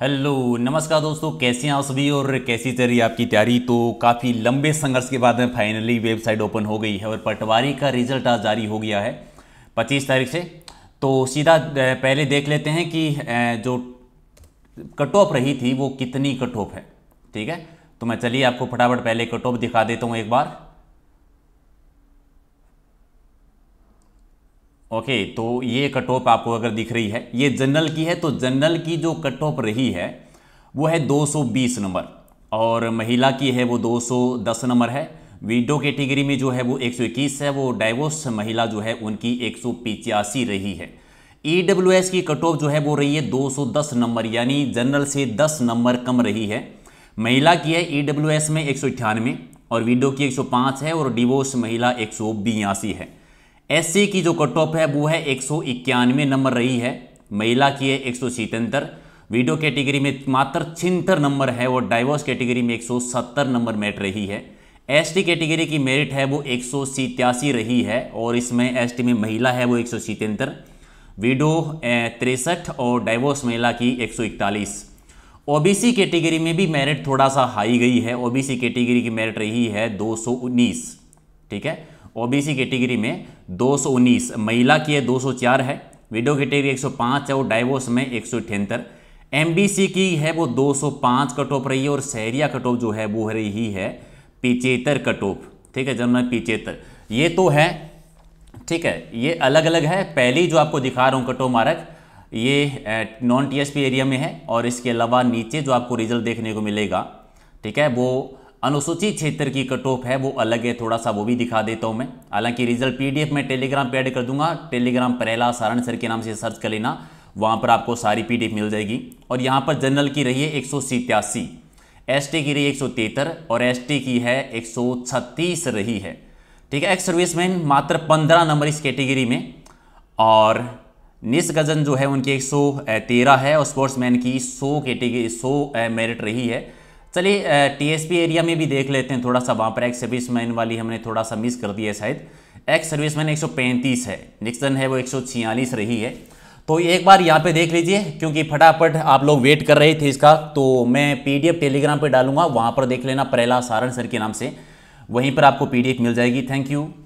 hello नमस्कार दोस्तों कैसे हैं आप सभी और कैसी चल रही है आपकी तैयारी तो काफ़ी लंबे संघर्ष के बाद में फाइनली वेबसाइट ओपन हो गई है और पटवारी का रिजल्ट आज जारी हो गया है 25 तारीख से तो सीधा पहले देख लेते हैं कि जो कट ऑफ रही थी वो कितनी कट ऑफ है ठीक है तो मैं चलिए आपको फटाफट पहले कट ऑफ दिखा देता हूँ एक बार ओके okay, तो ये कट ऑफ आपको अगर दिख रही है ये जनरल की है तो जनरल की जो कट ऑफ रही है वो है 220 नंबर और महिला की है वो 210 नंबर है विडो कैटेगरी में जो है वो 121 है वो डाइवोर्स महिला जो है उनकी एक रही है ई e की कट ऑफ जो है वो रही है 210 नंबर यानी जनरल से 10 नंबर कम रही है महिला की है ई e में एक और विडो की एक है और डिवोर्स महिला एक है एस की जो कट ऑफ है वो है एक नंबर रही है महिला की है एक वीडियो कैटेगरी में मात्र छिहत्तर नंबर है और डाइवोर्स कैटेगरी में 170 नंबर मेट रही है एसटी कैटेगरी की मेरिट है वो एक रही है और इसमें एसटी में महिला है वो एक विडो तिरसठ और डाइवोर्स महिला की 141 ओबीसी कैटेगरी में भी मेरिट थोड़ा सा हाई गई है ओबीसी कैटेगरी की मेरिट रही है दो ठीक है ओबीसी कैटेगरी में 219 महिला की है 204 है विडो कैटेगरी 105 है और डाइवोर्स में एक सौ एमबीसी की है वो 205 कट ऑफ रही है और शहरिया कट ऑफ जो है वो रही है पिचेतर कट ऑफ ठीक है जनरल पिचेतर ये तो है ठीक है ये अलग अलग है पहली जो आपको दिखा रहा हूँ कट ऑफ मारक ये नॉन टी एरिया में है और इसके अलावा नीचे जो आपको रिजल्ट देखने को मिलेगा ठीक है वो अनुसूचित क्षेत्र की कट ऑफ है वो अलग है थोड़ा सा वो भी दिखा देता हूँ मैं हालांकि रिजल्ट पीडीएफ में टेलीग्राम पे ऐड कर दूंगा टेलीग्राम परेला सारण सर के नाम से सर्च कर लेना वहाँ पर आपको सारी पीडीएफ मिल जाएगी और यहाँ पर जनरल की रही है एक सौ की रही एक और एस की है एक रही है ठीक है एक्स सर्विसमैन मात्र पंद्रह नंबर इस कैटेगरी में और निस्गजन जो है उनकी एक सौ तेरह है और स्पोर्ट्समैन की सौ कैटेगरी सौ मेरिट रही है चलिए टीएसपी एरिया में भी देख लेते हैं थोड़ा सा वहाँ पर एक्स सर्विस मैन वाली हमने थोड़ा सा मिस कर दिया शायद एक्स सर्विस मैन एक है निक्सन है वो एक रही है तो एक बार यहाँ पे देख लीजिए क्योंकि फटाफट आप लोग वेट कर रहे थे इसका तो मैं पीडीएफ टेलीग्राम पे डालूंगा वहाँ पर देख लेना प्रहलाद सारण सर के नाम से वहीं पर आपको पीडीएफ मिल जाएगी थैंक यू